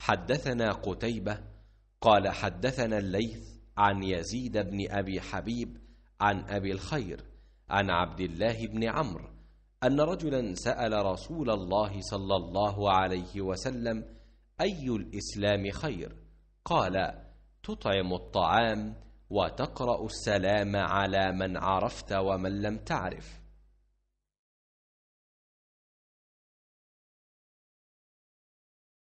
حدثنا قتيبة قال حدثنا الليث عن يزيد بن أبي حبيب عن أبي الخير عن عبد الله بن عمرو أن رجلا سأل رسول الله صلى الله عليه وسلم أي الإسلام خير قال تطعم الطعام وتقرأ السلام على من عرفت ومن لم تعرف